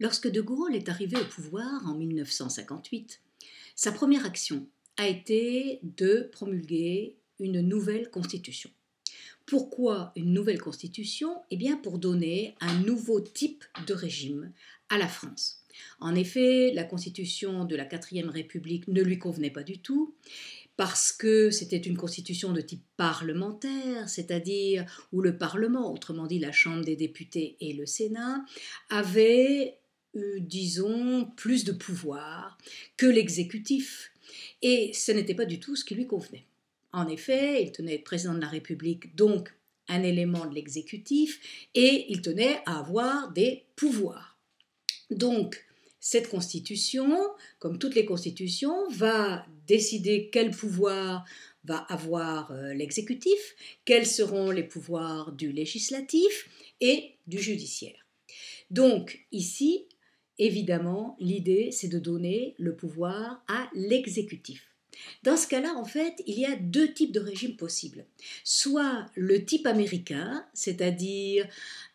Lorsque de Gaulle est arrivé au pouvoir en 1958, sa première action a été de promulguer une nouvelle constitution. Pourquoi une nouvelle constitution Eh bien pour donner un nouveau type de régime à la France. En effet, la constitution de la 4 République ne lui convenait pas du tout parce que c'était une constitution de type parlementaire, c'est-à-dire où le Parlement, autrement dit la Chambre des députés et le Sénat, avait disons, plus de pouvoir que l'exécutif. Et ce n'était pas du tout ce qui lui convenait. En effet, il tenait être président de la République, donc un élément de l'exécutif, et il tenait à avoir des pouvoirs. Donc, cette constitution, comme toutes les constitutions, va décider quel pouvoir va avoir euh, l'exécutif, quels seront les pouvoirs du législatif et du judiciaire. Donc ici, Évidemment, l'idée, c'est de donner le pouvoir à l'exécutif. Dans ce cas-là, en fait, il y a deux types de régimes possibles. Soit le type américain, c'est-à-dire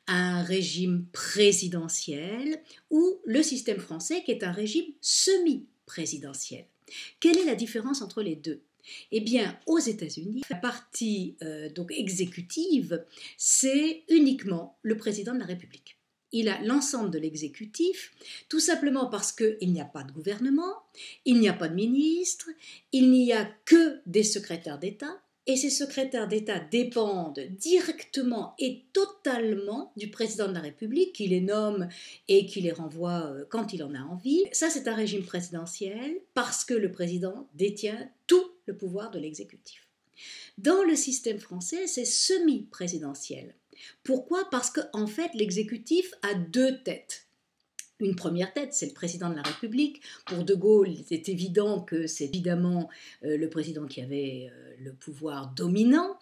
un régime présidentiel, ou le système français, qui est un régime semi-présidentiel. Quelle est la différence entre les deux eh bien, aux États-Unis, la partie euh, donc exécutive, c'est uniquement le président de la République il a l'ensemble de l'exécutif, tout simplement parce qu'il n'y a pas de gouvernement, il n'y a pas de ministre, il n'y a que des secrétaires d'État, et ces secrétaires d'État dépendent directement et totalement du président de la République qui les nomme et qui les renvoie euh, quand il en a envie. Ça, c'est un régime présidentiel parce que le président détient tout le pouvoir de l'exécutif. Dans le système français, c'est semi-présidentiel. Pourquoi Parce qu'en fait, l'exécutif a deux têtes. Une première tête, c'est le président de la République. Pour De Gaulle, il évident que c'est évidemment euh, le président qui avait euh, le pouvoir dominant,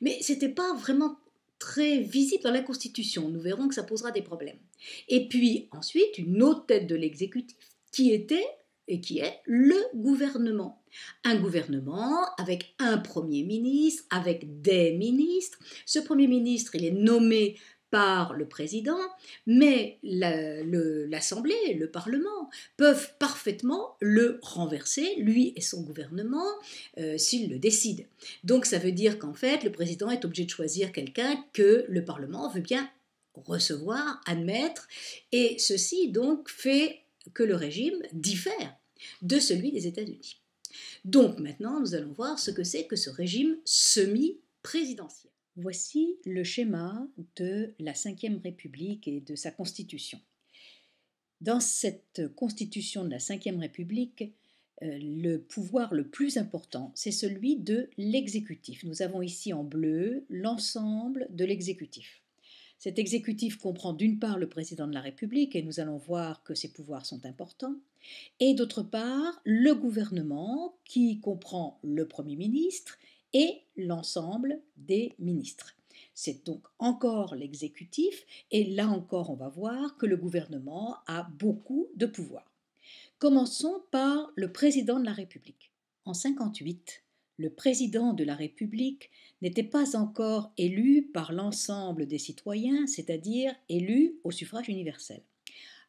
mais ce n'était pas vraiment très visible dans la Constitution. Nous verrons que ça posera des problèmes. Et puis ensuite, une autre tête de l'exécutif qui était et qui est le gouvernement. Un gouvernement avec un Premier ministre, avec des ministres. Ce Premier ministre, il est nommé par le président, mais l'Assemblée, le, Parlement peuvent parfaitement le renverser, lui et son gouvernement, euh, s'il le décide Donc ça veut dire qu'en fait, le président est obligé de choisir quelqu'un que le Parlement veut bien recevoir, admettre, et ceci donc fait que le régime diffère de celui des États-Unis. Donc maintenant, nous allons voir ce que c'est que ce régime semi-présidentiel. Voici le schéma de la Ve République et de sa constitution. Dans cette constitution de la Ve République, euh, le pouvoir le plus important, c'est celui de l'exécutif. Nous avons ici en bleu l'ensemble de l'exécutif. Cet exécutif comprend d'une part le président de la République, et nous allons voir que ses pouvoirs sont importants, et d'autre part le gouvernement, qui comprend le Premier ministre et l'ensemble des ministres. C'est donc encore l'exécutif, et là encore on va voir que le gouvernement a beaucoup de pouvoirs. Commençons par le président de la République. En 1958 le président de la République n'était pas encore élu par l'ensemble des citoyens, c'est-à-dire élu au suffrage universel.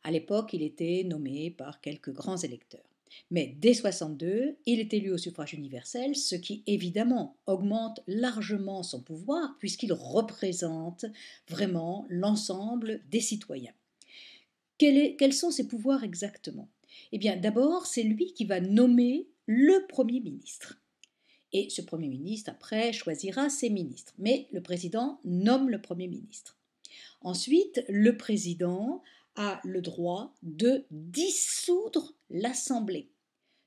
À l'époque, il était nommé par quelques grands électeurs. Mais dès 62, il est élu au suffrage universel, ce qui évidemment augmente largement son pouvoir puisqu'il représente vraiment l'ensemble des citoyens. Quels sont ses pouvoirs exactement Eh bien, d'abord, c'est lui qui va nommer le Premier ministre et ce Premier ministre, après, choisira ses ministres. Mais le président nomme le Premier ministre. Ensuite, le président a le droit de dissoudre l'Assemblée,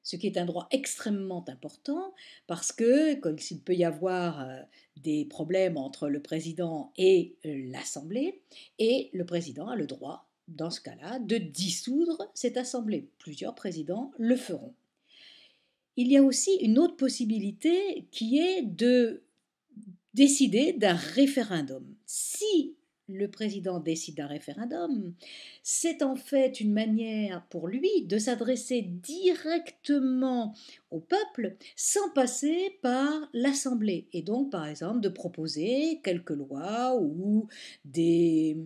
ce qui est un droit extrêmement important parce que, comme s'il peut y avoir euh, des problèmes entre le président et euh, l'Assemblée, et le président a le droit, dans ce cas-là, de dissoudre cette Assemblée. Plusieurs présidents le feront. Il y a aussi une autre possibilité qui est de décider d'un référendum. Si le président décide d'un référendum, c'est en fait une manière pour lui de s'adresser directement au peuple sans passer par l'Assemblée et donc par exemple de proposer quelques lois ou des,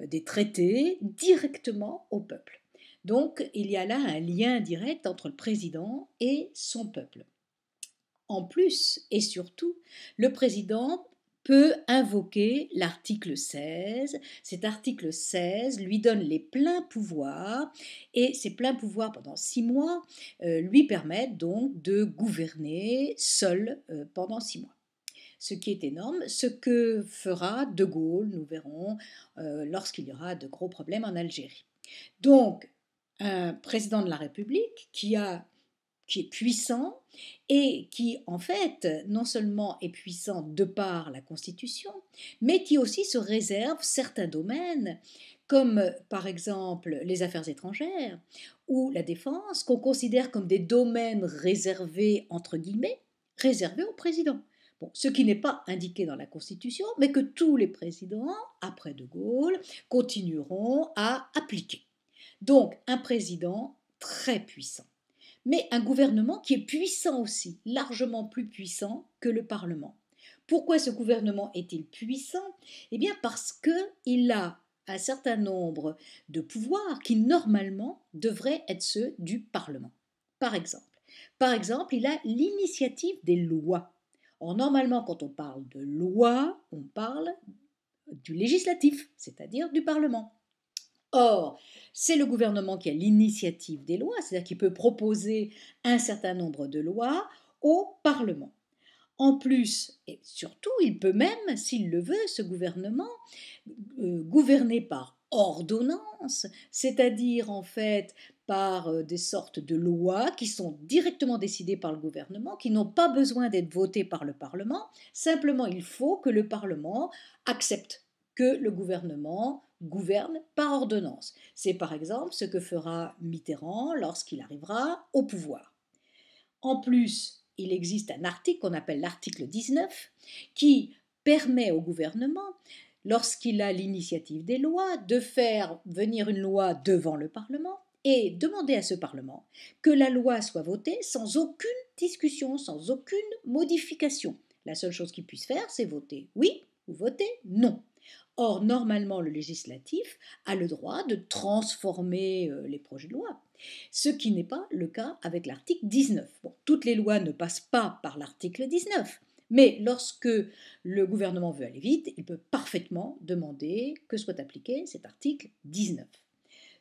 euh, des traités directement au peuple. Donc il y a là un lien direct entre le président et son peuple. En plus et surtout, le président peut invoquer l'article 16. Cet article 16 lui donne les pleins pouvoirs et ces pleins pouvoirs pendant six mois euh, lui permettent donc de gouverner seul euh, pendant six mois. Ce qui est énorme, ce que fera De Gaulle, nous verrons, euh, lorsqu'il y aura de gros problèmes en Algérie. Donc, un président de la République qui a qui est puissant et qui, en fait, non seulement est puissant de par la Constitution, mais qui aussi se réserve certains domaines, comme par exemple les affaires étrangères ou la défense, qu'on considère comme des domaines réservés, entre guillemets, réservés au président. Bon, ce qui n'est pas indiqué dans la Constitution, mais que tous les présidents, après De Gaulle, continueront à appliquer. Donc un président très puissant, mais un gouvernement qui est puissant aussi, largement plus puissant que le Parlement. Pourquoi ce gouvernement est-il puissant Eh bien parce qu'il a un certain nombre de pouvoirs qui normalement devraient être ceux du Parlement. Par exemple, par exemple, il a l'initiative des lois. Or, normalement, quand on parle de loi, on parle du législatif, c'est-à-dire du Parlement. Or, c'est le gouvernement qui a l'initiative des lois, c'est-à-dire qui peut proposer un certain nombre de lois au Parlement. En plus, et surtout, il peut même, s'il le veut, ce gouvernement, euh, gouverner par ordonnance, c'est-à-dire en fait par euh, des sortes de lois qui sont directement décidées par le gouvernement, qui n'ont pas besoin d'être votées par le Parlement, simplement il faut que le Parlement accepte que le gouvernement gouverne par ordonnance. C'est par exemple ce que fera Mitterrand lorsqu'il arrivera au pouvoir. En plus, il existe un article qu'on appelle l'article 19 qui permet au gouvernement, lorsqu'il a l'initiative des lois, de faire venir une loi devant le Parlement et demander à ce Parlement que la loi soit votée sans aucune discussion, sans aucune modification. La seule chose qu'il puisse faire, c'est voter oui ou voter non. Or, normalement, le législatif a le droit de transformer euh, les projets de loi, ce qui n'est pas le cas avec l'article 19. toutes les lois ne passent pas par l'article 19, mais lorsque le gouvernement veut aller vite, il peut parfaitement demander que soit appliqué cet article 19.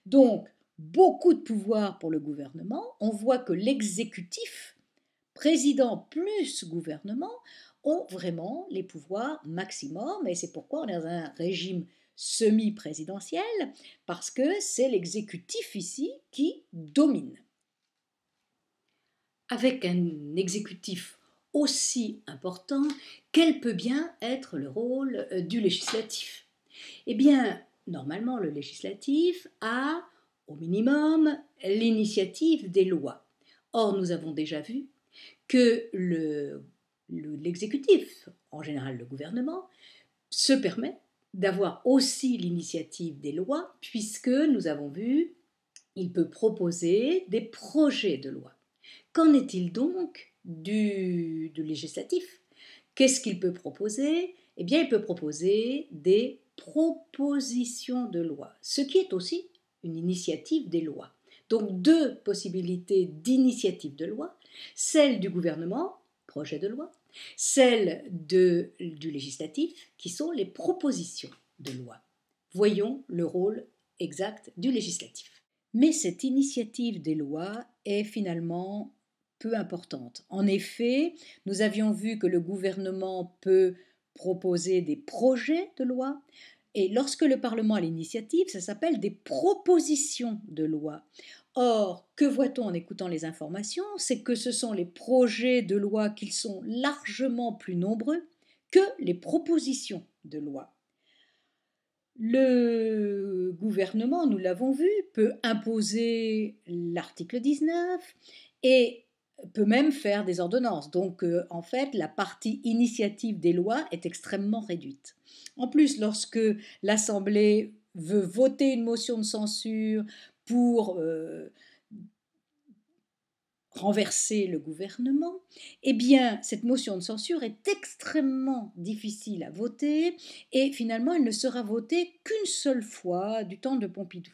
Donc, beaucoup de pouvoir pour le gouvernement. On voit que l'exécutif, président plus gouvernement, ont vraiment les pouvoirs maximum, et c'est pourquoi on est dans un régime semi-présidentiel, parce que c'est l'exécutif ici qui domine. Avec un exécutif aussi important, quel peut bien être le rôle euh, du législatif Eh bien, normalement, le législatif a, au minimum, l'initiative des lois. Or, nous avons déjà vu que le l'exécutif, en général le gouvernement, se permet d'avoir aussi l'initiative des lois, puisque nous avons vu, il peut proposer des projets de loi. Qu'en est-il donc du, législatif Qu'est-ce qu'il peut proposer Eh bien, il peut proposer des propositions de loi, ce qui est aussi une initiative des lois. Donc deux possibilités d'initiative de loi, celle du gouvernement, projet de loi, celles du législatif, qui sont les propositions de loi. Voyons le rôle exact du législatif. Mais cette initiative des lois est finalement peu importante. En effet, nous avions vu que le gouvernement peut proposer des projets de loi, et lorsque le Parlement a l'initiative, ça s'appelle des propositions de loi. Or, que voit-on en écoutant les informations C'est que ce sont les projets de loi qui sont largement plus nombreux que les propositions de loi. Le gouvernement, nous l'avons vu, peut imposer l'article 19 et peut même faire des ordonnances. Donc, euh, en fait, la partie initiative des lois est extrêmement réduite. En plus, lorsque l'Assemblée veut voter une motion de censure pour euh, renverser le gouvernement, eh bien, cette motion de censure est extrêmement difficile à voter et finalement, elle ne sera votée qu'une seule fois du temps de Pompidou.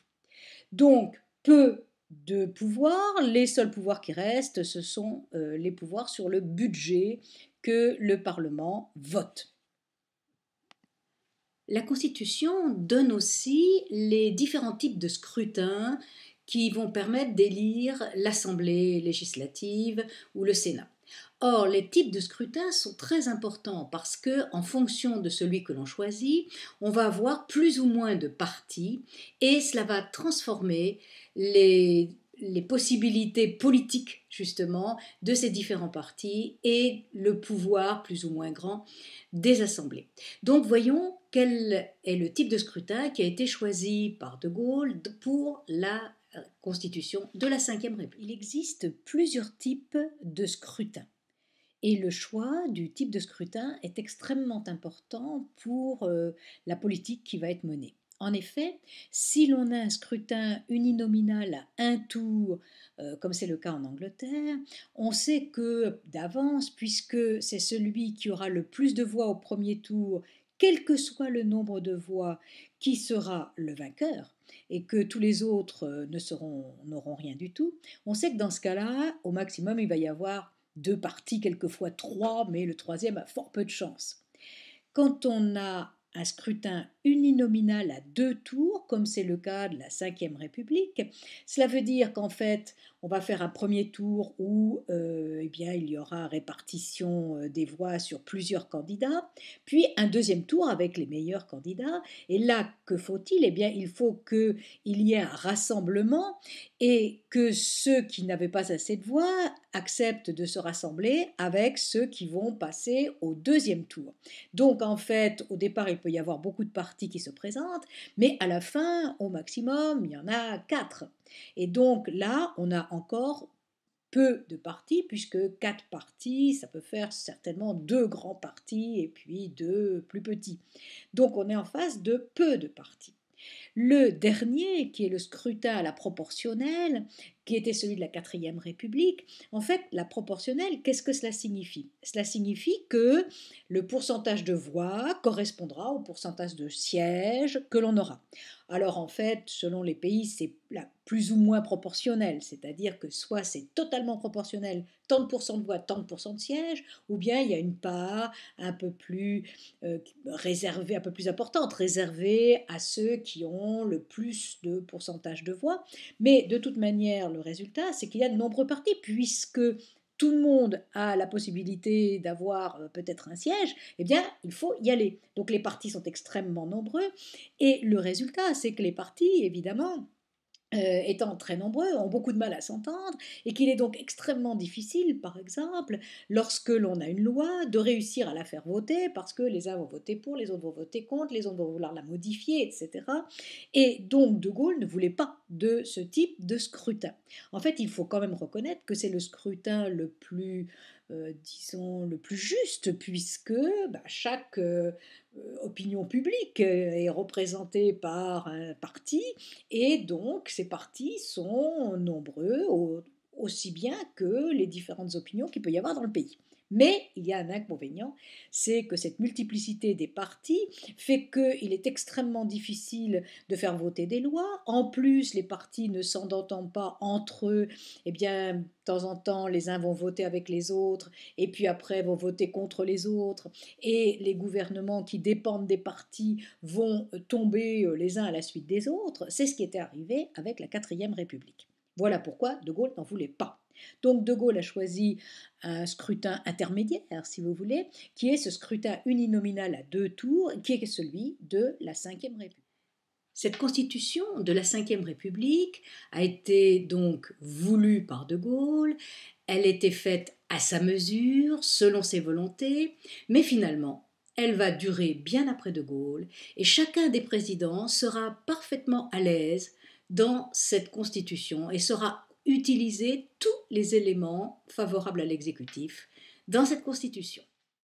Donc, peu de pouvoirs, les seuls pouvoirs qui restent, ce sont euh, les pouvoirs sur le budget que le Parlement vote. La Constitution donne aussi les différents types de scrutins qui vont permettre d'élire l'Assemblée législative ou le Sénat. Or, les types de scrutins sont très importants parce que, en fonction de celui que l'on choisit, on va avoir plus ou moins de partis et cela va transformer les les possibilités politiques justement de ces différents partis et le pouvoir plus ou moins grand des assemblées. Donc voyons quel est le type de scrutin qui a été choisi par De Gaulle pour la constitution de la Ve République. Il existe plusieurs types de scrutin, Et le choix du type de scrutin est extrêmement important pour euh, la politique qui va être menée. En effet, si l'on a un scrutin uninominal à un tour, euh, comme c'est le cas en Angleterre, on sait que d'avance, puisque c'est celui qui aura le plus de voix au premier tour, quel que soit le nombre de voix, qui sera le vainqueur, et que tous les autres euh, ne seront n'auront rien du tout, on sait que dans ce cas-là, au maximum, il va y avoir deux parties, quelquefois trois, mais le troisième a fort peu de chance. Quand on a un scrutin uninominal à deux tours, comme c'est le cas de la Ve République. Cela veut dire qu'en fait, on va faire un premier tour où euh, eh bien, il y aura répartition euh, des voix sur plusieurs candidats, puis un deuxième tour avec les meilleurs candidats. Et là, que faut-il Eh bien, il faut qu'il y ait un rassemblement et que ceux qui n'avaient pas assez de voix acceptent de se rassembler avec ceux qui vont passer au deuxième tour. Donc, en fait, au départ, il peut y avoir beaucoup de partis qui se présentent, mais à la fin, au maximum, il y en a quatre. Et donc là, on a encore peu de parties, puisque quatre parties, ça peut faire certainement deux grands partis et puis deux plus petits. Donc on est en face de peu de parties. Le dernier, qui est le scrutin à la proportionnelle, qui était celui de la quatrième République, en fait, la proportionnelle, qu'est-ce que cela signifie Cela signifie que le pourcentage de voix correspondra au pourcentage de sièges que l'on aura. Alors en fait, selon les pays, c'est plus ou moins proportionnel, c'est-à-dire que soit c'est totalement proportionnel, tant de pourcents de voix, tant de pourcents de sièges, ou bien il y a une part un peu plus euh, réservée, un peu plus importante, réservée à ceux qui ont le plus de pourcentage de voix. Mais de toute manière, le résultat, c'est qu'il y a de nombreux partis, puisque tout le monde a la possibilité d'avoir euh, peut-être un siège, eh bien, il faut y aller. Donc les partis sont extrêmement nombreux, et le résultat, c'est que les partis, évidemment, euh, étant très nombreux, ont beaucoup de mal à s'entendre et qu'il est donc extrêmement difficile, par exemple, lorsque l'on a une loi, de réussir à la faire voter parce que les uns vont voter pour, les autres vont voter contre, les autres vont vouloir la modifier, etc. Et donc De Gaulle ne voulait pas de ce type de scrutin. En fait, il faut quand même reconnaître que c'est le scrutin le plus, euh, disons, le plus juste, puisque bah, chaque euh, euh, opinion publique est représentée par un parti, et donc ces partis sont nombreux, aussi bien que les différentes opinions qu'il peut y avoir dans le pays. Mais il y a un inconvénient, c'est que cette multiplicité des partis fait qu'il est extrêmement difficile de faire voter des lois. En plus, les partis ne s'entendent pas entre eux. Eh bien, de temps en temps, les uns vont voter avec les autres, et puis après vont voter contre les autres. Et les gouvernements qui dépendent des partis vont tomber euh, les uns à la suite des autres. C'est ce qui était arrivé avec la quatrième République. Voilà pourquoi De Gaulle n'en voulait pas. Donc De Gaulle a choisi un scrutin intermédiaire, si vous voulez, qui est ce scrutin uninominal à deux tours, qui est celui de la Ve République. Cette constitution de la Ve République a été donc voulue par De Gaulle, elle était faite à sa mesure, selon ses volontés, mais finalement, elle va durer bien après De Gaulle, et chacun des présidents sera parfaitement à l'aise dans cette constitution et sera utiliser tous les éléments favorables à l'exécutif dans cette Constitution.